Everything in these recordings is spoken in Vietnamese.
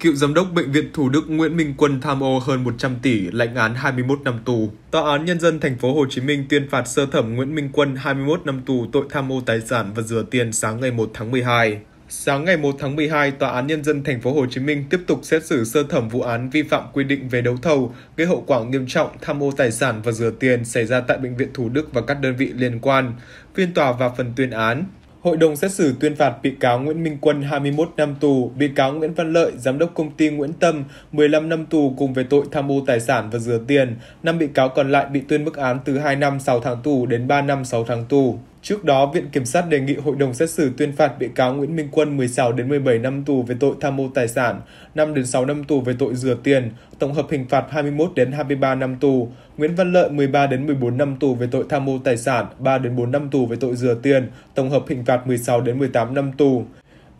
Cựu giám đốc Bệnh viện Thủ Đức Nguyễn Minh Quân tham ô hơn 100 tỷ, lệnh án 21 năm tù. Tòa án Nhân dân thành phố Hồ Chí Minh tuyên phạt sơ thẩm Nguyễn Minh Quân 21 năm tù tội tham ô tài sản và rửa tiền sáng ngày 1 tháng 12. Sáng ngày 1 tháng 12, Tòa án Nhân dân thành phố Hồ Chí Minh tiếp tục xét xử sơ thẩm vụ án vi phạm quy định về đấu thầu gây hậu quả nghiêm trọng tham ô tài sản và rửa tiền xảy ra tại Bệnh viện Thủ Đức và các đơn vị liên quan. Phiên tòa và phần tuyên án Hội đồng xét xử tuyên phạt bị cáo Nguyễn Minh Quân 21 năm tù, bị cáo Nguyễn Văn Lợi, giám đốc công ty Nguyễn Tâm 15 năm tù cùng về tội tham ô tài sản và rửa tiền. Năm bị cáo còn lại bị tuyên mức án từ 2 năm 6 tháng tù đến 3 năm 6 tháng tù. Trước đó, Viện Kiểm sát đề nghị hội đồng xét xử tuyên phạt bị cáo Nguyễn Minh Quân 16 đến 17 năm tù về tội tham mô tài sản, 5 đến 6 năm tù về tội rửa tiền, tổng hợp hình phạt 21 đến 23 năm tù, Nguyễn Văn Lợi 13 đến 14 năm tù về tội tham mô tài sản, 3 đến 4 năm tù về tội rửa tiền, tổng hợp hình phạt 16 đến 18 năm tù.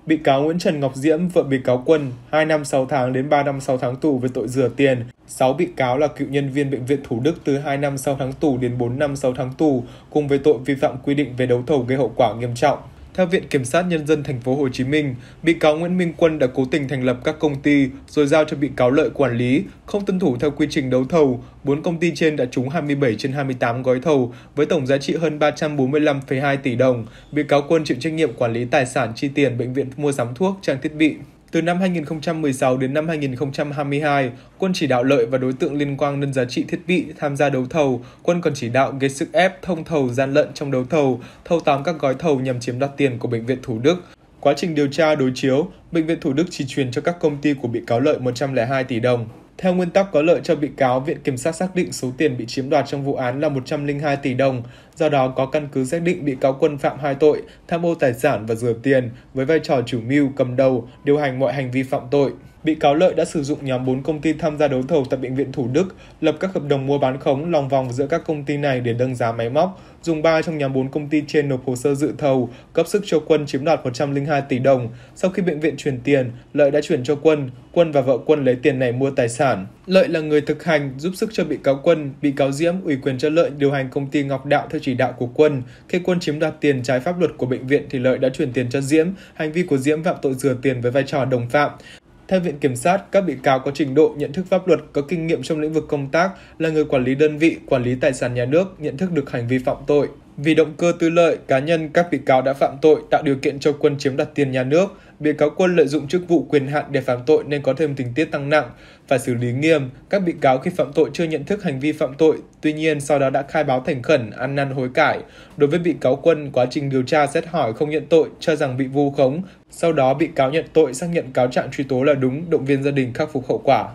Bị cáo Nguyễn Trần Ngọc Diễm, vợ bị cáo Quân, 2 năm 6 tháng đến 3 năm 6 tháng tù về tội rửa tiền. 6 bị cáo là cựu nhân viên Bệnh viện Thủ Đức từ 2 năm 6 tháng tù đến 4 năm 6 tháng tù, cùng với tội vi phạm quy định về đấu thầu gây hậu quả nghiêm trọng. Theo Viện Kiểm sát Nhân dân Thành phố Hồ Chí Minh, bị cáo Nguyễn Minh Quân đã cố tình thành lập các công ty rồi giao cho bị cáo Lợi quản lý, không tuân thủ theo quy trình đấu thầu. Bốn công ty trên đã trúng 27 trên 28 gói thầu với tổng giá trị hơn 345,2 tỷ đồng. Bị cáo Quân chịu trách nhiệm quản lý tài sản chi tiền bệnh viện mua sắm thuốc, trang thiết bị. Từ năm 2016 đến năm 2022, Quân chỉ đạo Lợi và đối tượng liên quan nâng giá trị thiết bị tham gia đấu thầu, Quân còn chỉ đạo gây sức ép thông thầu gian lận trong đấu thầu, thâu tóm các gói thầu nhằm chiếm đoạt tiền của Bệnh viện Thủ Đức. Quá trình điều tra đối chiếu, Bệnh viện Thủ Đức chỉ truyền cho các công ty của bị cáo Lợi 102 tỷ đồng. Theo nguyên tắc có lợi cho bị cáo, Viện Kiểm sát xác định số tiền bị chiếm đoạt trong vụ án là 102 tỷ đồng, do đó có căn cứ xác định bị cáo quân phạm hai tội, tham ô tài sản và rửa tiền, với vai trò chủ mưu, cầm đầu, điều hành mọi hành vi phạm tội bị cáo Lợi đã sử dụng nhóm 4 công ty tham gia đấu thầu tại Bệnh viện Thủ Đức, lập các hợp đồng mua bán khống lòng vòng giữa các công ty này để nâng giá máy móc, dùng 3 trong nhóm 4 công ty trên nộp hồ sơ dự thầu, cấp sức cho quân chiếm đoạt 102 tỷ đồng. Sau khi bệnh viện chuyển tiền, Lợi đã chuyển cho quân, quân và vợ quân lấy tiền này mua tài sản. Lợi là người thực hành, giúp sức cho bị cáo quân, bị cáo Diễm ủy quyền cho Lợi điều hành công ty Ngọc Đạo theo chỉ đạo của quân. Khi quân chiếm đoạt tiền trái pháp luật của bệnh viện thì Lợi đã chuyển tiền cho Diễm, hành vi của Diễm phạm tội rửa tiền với vai trò đồng phạm. Theo Viện Kiểm sát, các bị cáo có trình độ, nhận thức pháp luật, có kinh nghiệm trong lĩnh vực công tác, là người quản lý đơn vị, quản lý tài sản nhà nước, nhận thức được hành vi phạm tội. Vì động cơ tư lợi cá nhân các bị cáo đã phạm tội tạo điều kiện cho quân chiếm đoạt tiền nhà nước, bị cáo quân lợi dụng chức vụ quyền hạn để phạm tội nên có thêm tình tiết tăng nặng. và xử lý nghiêm, các bị cáo khi phạm tội chưa nhận thức hành vi phạm tội, tuy nhiên sau đó đã khai báo thành khẩn, ăn năn hối cải. Đối với bị cáo quân, quá trình điều tra xét hỏi không nhận tội, cho rằng bị vu khống. Sau đó bị cáo nhận tội xác nhận cáo trạng truy tố là đúng, động viên gia đình khắc phục hậu quả.